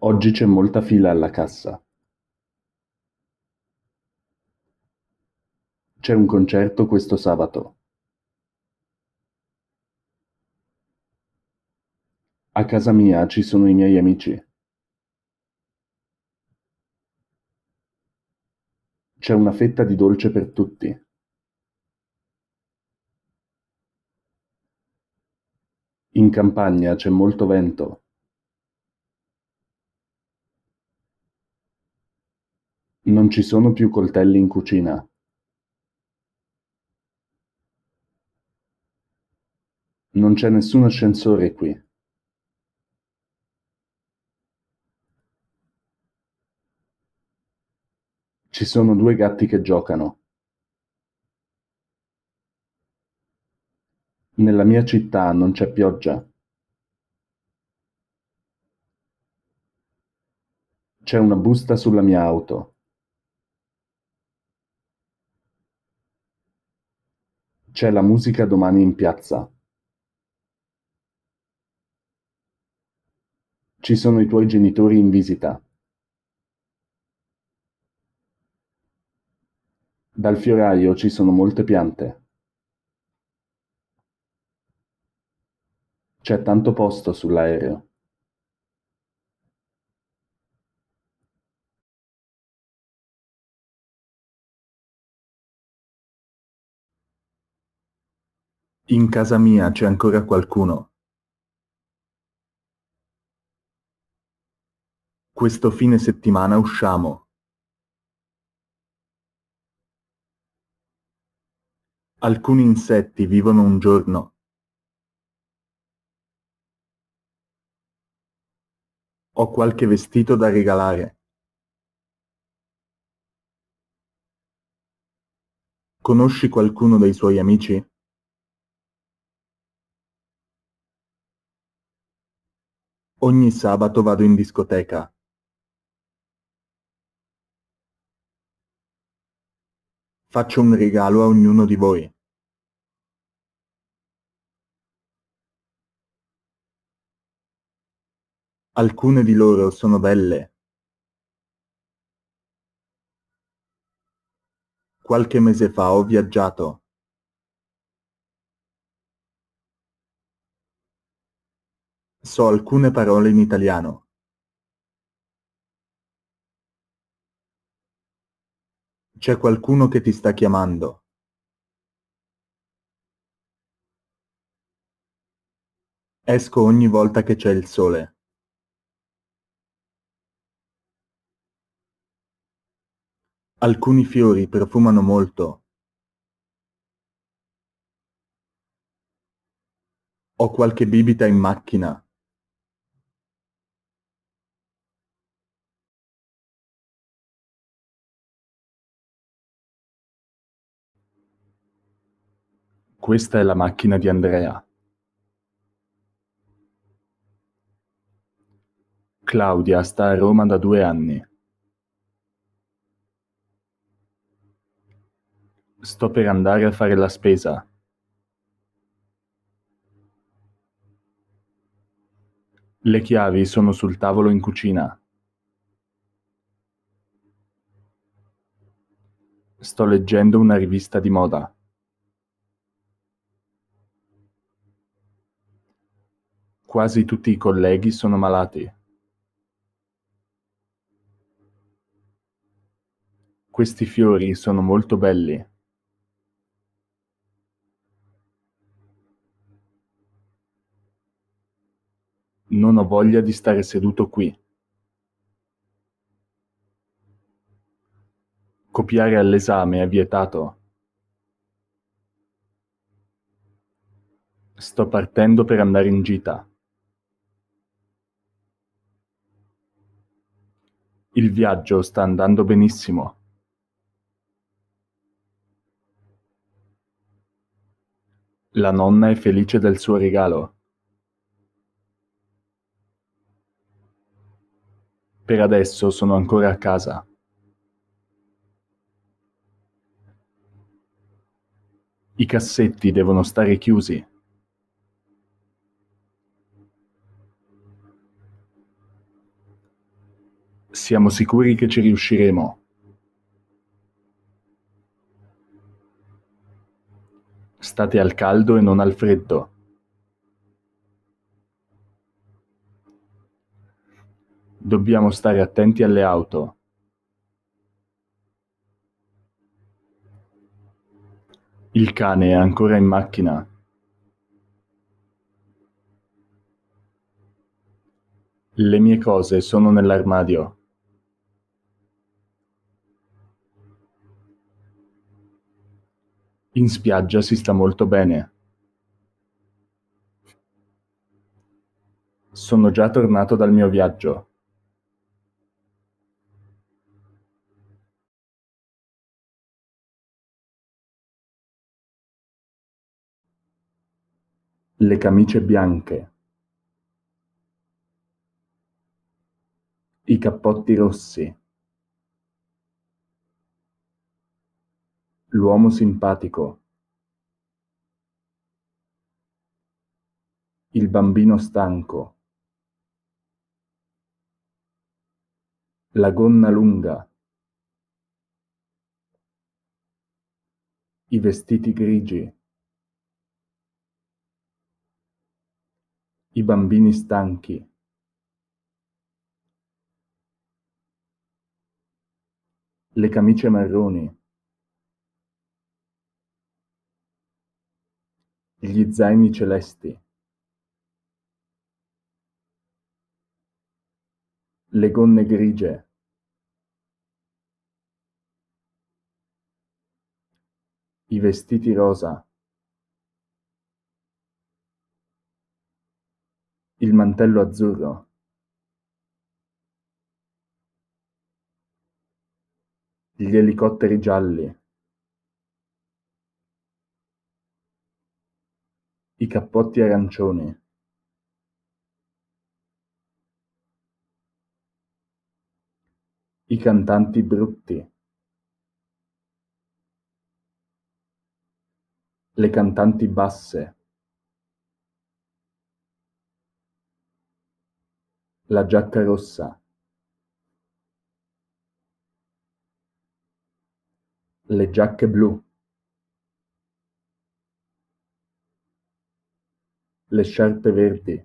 Oggi c'è molta fila alla cassa. C'è un concerto questo sabato. A casa mia ci sono i miei amici. C'è una fetta di dolce per tutti. In campagna c'è molto vento. Non ci sono più coltelli in cucina. Non c'è nessun ascensore qui. Ci sono due gatti che giocano. Nella mia città non c'è pioggia. C'è una busta sulla mia auto. C'è la musica domani in piazza. Ci sono i tuoi genitori in visita. Dal fioraio ci sono molte piante. C'è tanto posto sull'aereo. In casa mia c'è ancora qualcuno. Questo fine settimana usciamo. Alcuni insetti vivono un giorno. Ho qualche vestito da regalare. Conosci qualcuno dei suoi amici? Ogni sabato vado in discoteca. Faccio un regalo a ognuno di voi. Alcune di loro sono belle. Qualche mese fa ho viaggiato. So alcune parole in italiano. C'è qualcuno che ti sta chiamando. Esco ogni volta che c'è il sole. Alcuni fiori profumano molto. Ho qualche bibita in macchina. Questa è la macchina di Andrea. Claudia sta a Roma da due anni. Sto per andare a fare la spesa. Le chiavi sono sul tavolo in cucina. Sto leggendo una rivista di moda. Quasi tutti i colleghi sono malati. Questi fiori sono molto belli. Non ho voglia di stare seduto qui. Copiare all'esame è vietato. Sto partendo per andare in gita. Il viaggio sta andando benissimo. La nonna è felice del suo regalo. Per adesso sono ancora a casa. I cassetti devono stare chiusi. siamo sicuri che ci riusciremo. State al caldo e non al freddo. Dobbiamo stare attenti alle auto. Il cane è ancora in macchina. Le mie cose sono nell'armadio. In spiaggia si sta molto bene. Sono già tornato dal mio viaggio. Le camicie bianche. I cappotti rossi. L'uomo simpatico. Il bambino stanco. La gonna lunga. I vestiti grigi. I bambini stanchi. Le camicie marroni. Gli zaini celesti. Le gonne grigie. I vestiti rosa. Il mantello azzurro. Gli elicotteri gialli. I cappotti arancioni. I cantanti brutti. Le cantanti basse. La giacca rossa. Le giacche blu. le sciarpe verdi,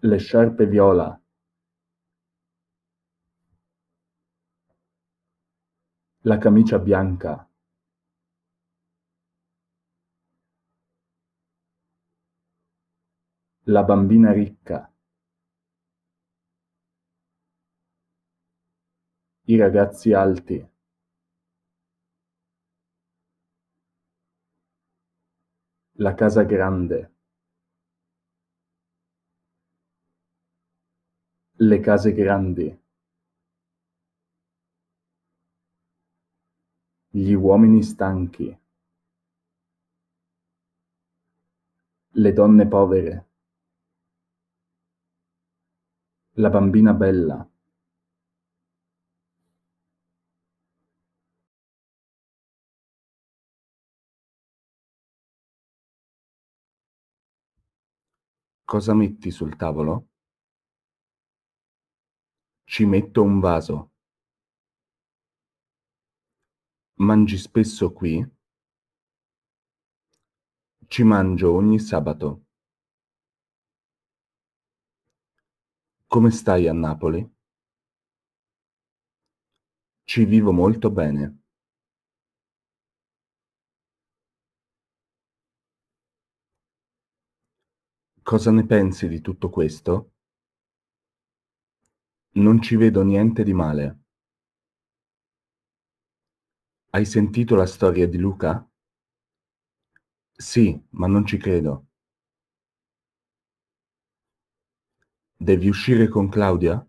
le sciarpe viola, la camicia bianca. La bambina ricca. I ragazzi alti. La casa grande. Le case grandi. Gli uomini stanchi. Le donne povere. La bambina bella. Cosa metti sul tavolo? Ci metto un vaso. Mangi spesso qui? Ci mangio ogni sabato. Come stai a Napoli? Ci vivo molto bene. Cosa ne pensi di tutto questo? Non ci vedo niente di male. Hai sentito la storia di Luca? Sì, ma non ci credo. Devi uscire con Claudia?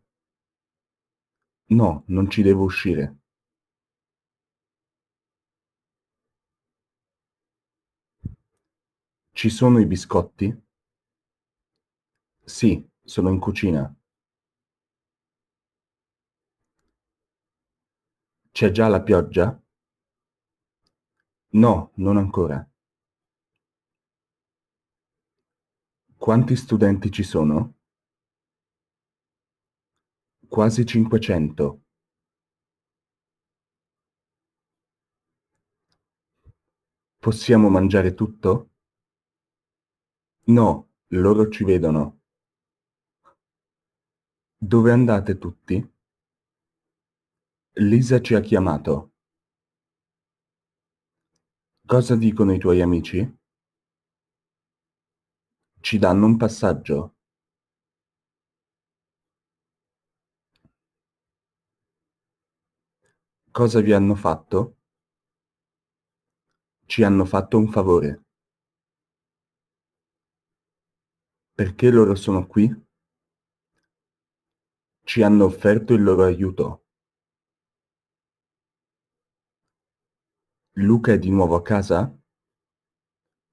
No, non ci devo uscire. Ci sono i biscotti? Sì, sono in cucina. C'è già la pioggia? No, non ancora. Quanti studenti ci sono? Quasi 500. Possiamo mangiare tutto? No, loro ci vedono. Dove andate tutti? Lisa ci ha chiamato. Cosa dicono i tuoi amici? Ci danno un passaggio. Cosa vi hanno fatto? Ci hanno fatto un favore. Perché loro sono qui? Ci hanno offerto il loro aiuto. Luca è di nuovo a casa?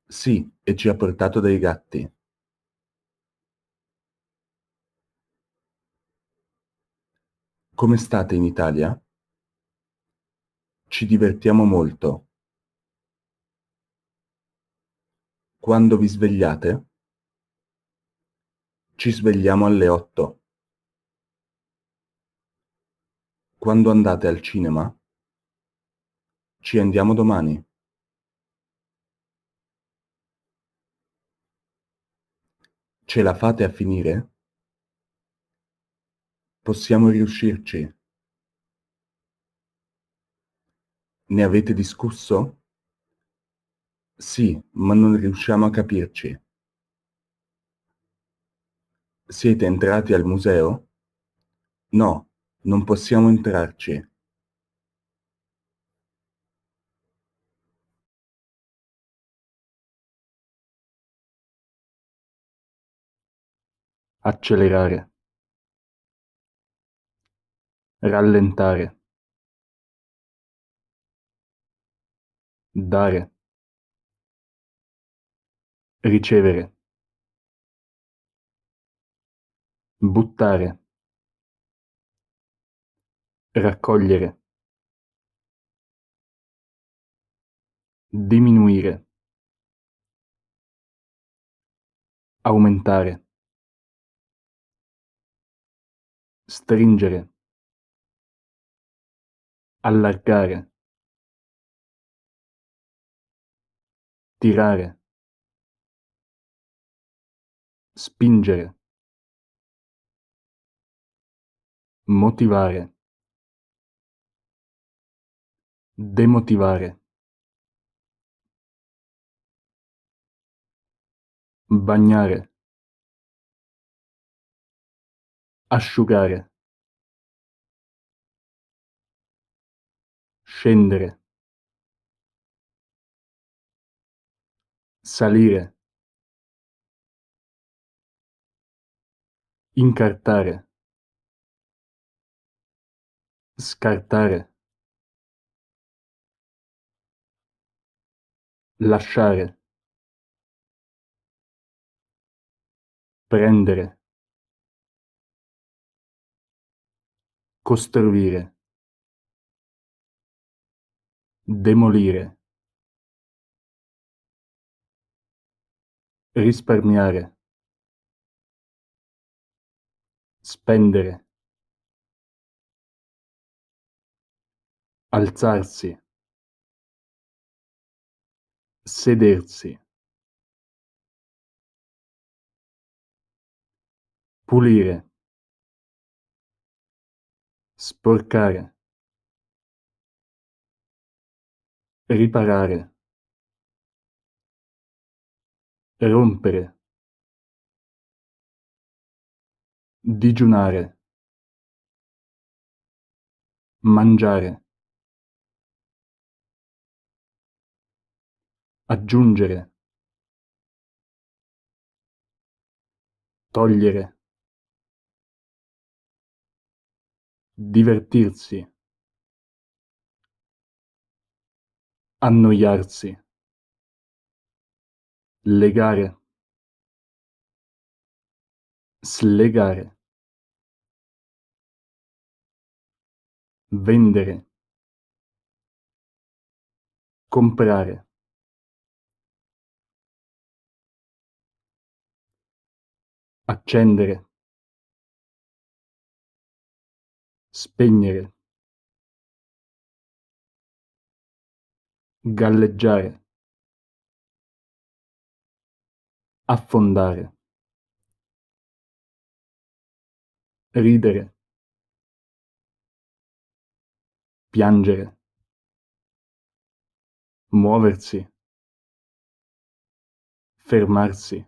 Sì, e ci ha portato dei gatti. Come state in Italia? Ci divertiamo molto. Quando vi svegliate? Ci svegliamo alle otto. Quando andate al cinema? Ci andiamo domani. Ce la fate a finire? Possiamo riuscirci? Ne avete discusso? Sì, ma non riusciamo a capirci. Siete entrati al museo? No, non possiamo entrarci. Accelerare. Rallentare. Dare. Ricevere. Buttare raccogliere diminuire aumentare stringere allargare tirare spingere motivare Demotivare. Bagnare. Asciugare. Scendere. Salire. Incartare. Scartare. lasciare prendere costruire demolire risparmiare spendere alzarsi Sedersi. Pulire. Sporcare. Riparare. Rompere. Digiunare. Mangiare. aggiungere togliere divertirsi annoiarsi legare slegare vendere comprare accendere spegnere galleggiare affondare ridere piangere muoversi fermarsi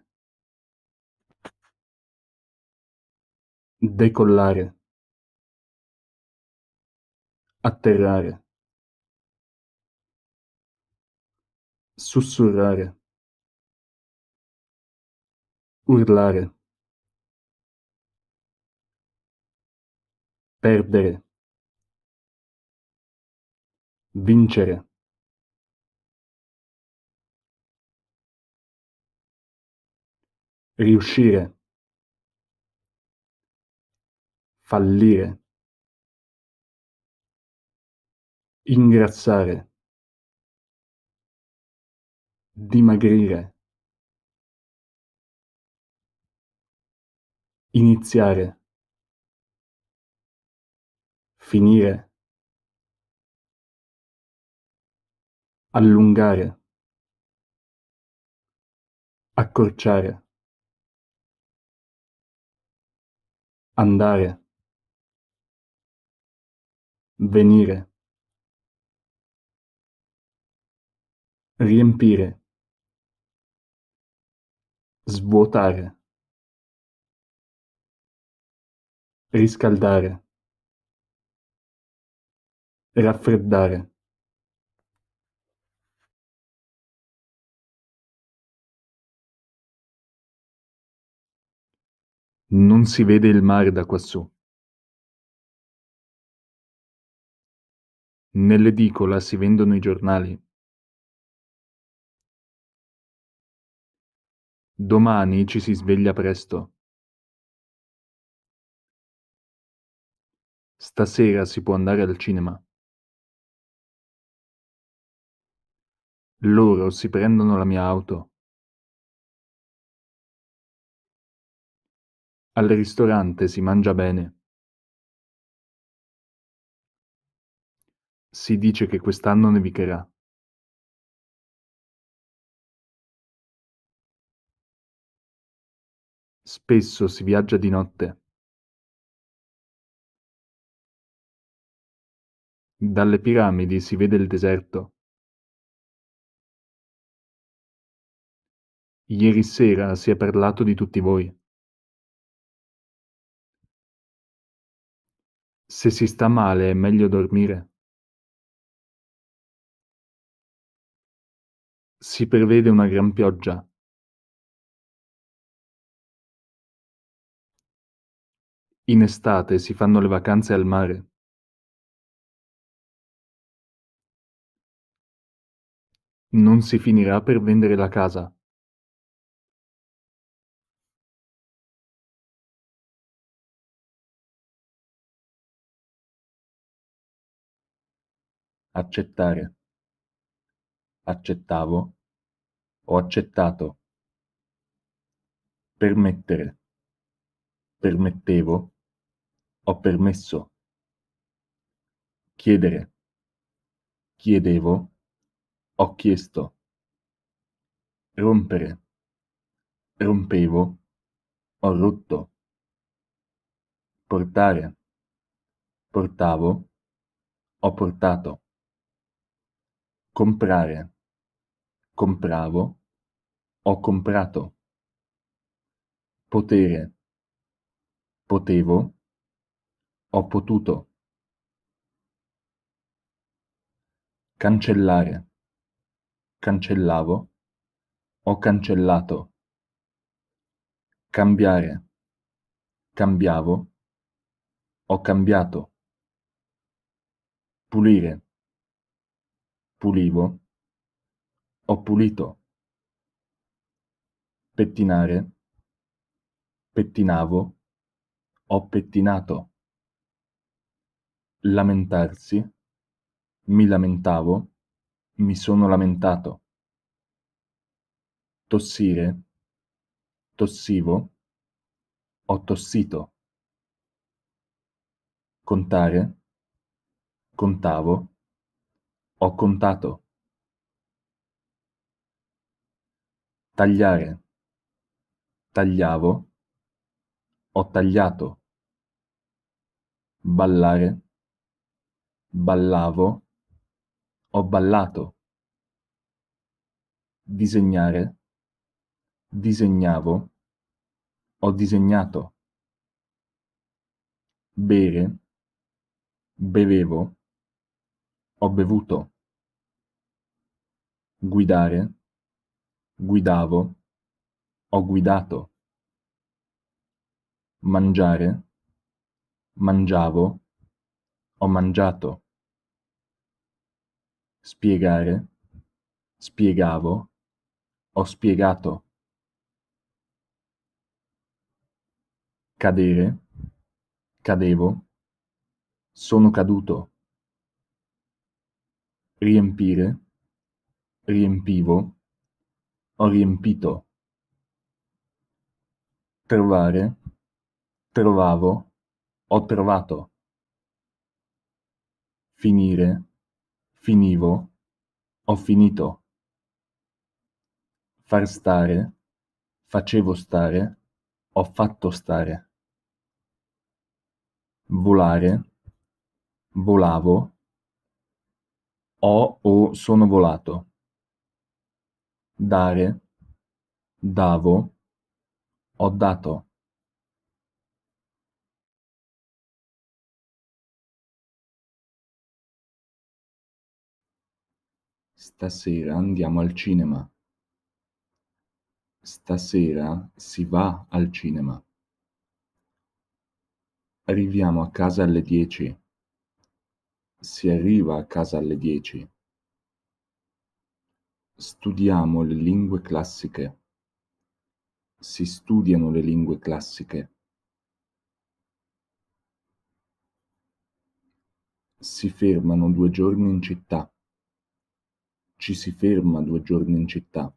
decollare atterrare sussurrare urlare perdere vincere riuscire fallire, ingrassare, dimagrire, iniziare, finire, allungare, accorciare, andare venire riempire svuotare riscaldare raffreddare Non si vede il mare da quassù. Nell'edicola si vendono i giornali. Domani ci si sveglia presto. Stasera si può andare al cinema. Loro si prendono la mia auto. Al ristorante si mangia bene. Si dice che quest'anno nevicherà. Spesso si viaggia di notte. Dalle piramidi si vede il deserto. Ieri sera si è parlato di tutti voi. Se si sta male è meglio dormire. Si prevede una gran pioggia. In estate si fanno le vacanze al mare. Non si finirà per vendere la casa. Accettare. Accettavo ho accettato. Permettere. Permettevo. Ho permesso. Chiedere. Chiedevo. Ho chiesto. Rompere. Rompevo. Ho rotto. Portare. Portavo. Ho portato. Comprare compravo, ho comprato, potere, potevo, ho potuto, cancellare, cancellavo, ho cancellato, cambiare, cambiavo, ho cambiato, pulire, pulivo, ho pulito. Pettinare. Pettinavo. Ho pettinato. Lamentarsi. Mi lamentavo. Mi sono lamentato. Tossire. Tossivo. Ho tossito. Contare. Contavo. Ho contato. tagliare, tagliavo, ho tagliato, ballare, ballavo, ho ballato, disegnare, disegnavo, ho disegnato, bere, bevevo, ho bevuto, guidare, Guidavo, ho guidato. Mangiare, mangiavo, ho mangiato. Spiegare, spiegavo, ho spiegato. Cadere, cadevo, sono caduto. Riempire, riempivo ho riempito. Trovare, trovavo, ho trovato. Finire, finivo, ho finito. Far stare, facevo stare, ho fatto stare. Volare, volavo, ho o sono volato dare, davo, ho dato. Stasera andiamo al cinema. Stasera si va al cinema. Arriviamo a casa alle 10. Si arriva a casa alle 10. Studiamo le lingue classiche. Si studiano le lingue classiche. Si fermano due giorni in città. Ci si ferma due giorni in città.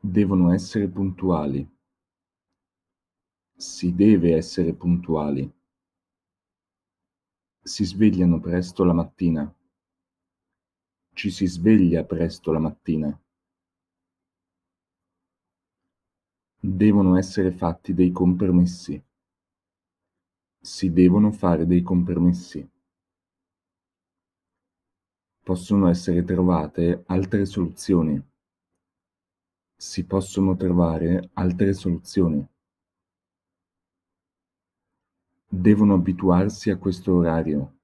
Devono essere puntuali. Si deve essere puntuali. Si svegliano presto la mattina. Ci si sveglia presto la mattina. Devono essere fatti dei compromessi. Si devono fare dei compromessi. Possono essere trovate altre soluzioni. Si possono trovare altre soluzioni devono abituarsi a questo orario.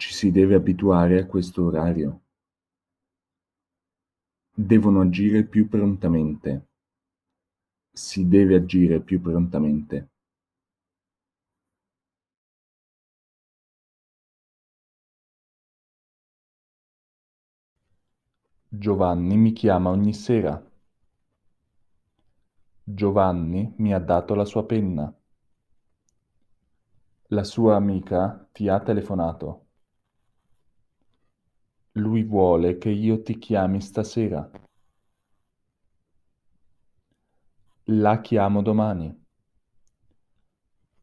Ci si deve abituare a questo orario. Devono agire più prontamente. Si deve agire più prontamente. Giovanni mi chiama ogni sera. Giovanni mi ha dato la sua penna. La sua amica ti ha telefonato. Lui vuole che io ti chiami stasera. La chiamo domani.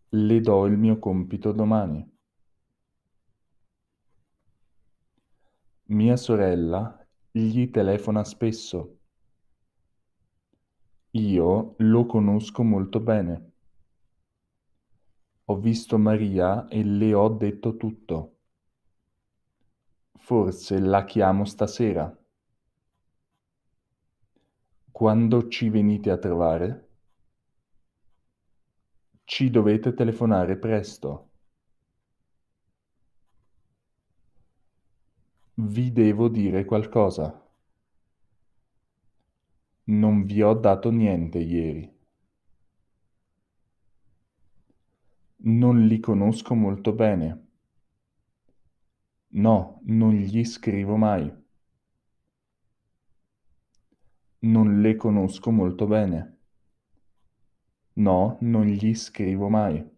Le do il mio compito domani. Mia sorella gli telefona spesso. Io lo conosco molto bene. Ho visto Maria e le ho detto tutto. Forse la chiamo stasera. Quando ci venite a trovare? Ci dovete telefonare presto. Vi devo dire qualcosa. Non vi ho dato niente ieri. Non li conosco molto bene. No, non gli scrivo mai. Non le conosco molto bene. No, non gli scrivo mai.